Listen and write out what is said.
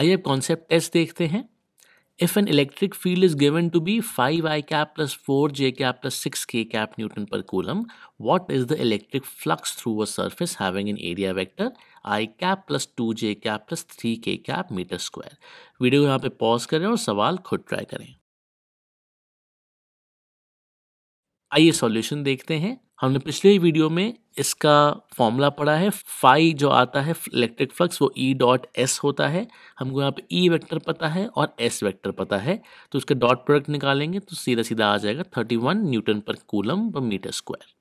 आइए अब concept concepts देखते हैं if an electric field is given to be five I cap plus four J cap plus six K cap newton per coulomb what is the electric flux through a surface having an area vector I cap plus two J cap plus three K cap meter square video यहाँ पे pause करें और सवाल खुद try करें आइए solution देखते हैं हमने पिछले वीडियो में इसका फॉर्मूला पढ़ा है फाई जो आता है इलेक्ट्रिक फ्लक्स वो ई डॉट एस होता है हमको यहाँ पे ई e वेक्टर पता है और एस वेक्टर पता है तो उसका डॉट प्रोडक्ट निकालेंगे तो सीधा सीधा आ जाएगा thirty one newton per coulomb per meter square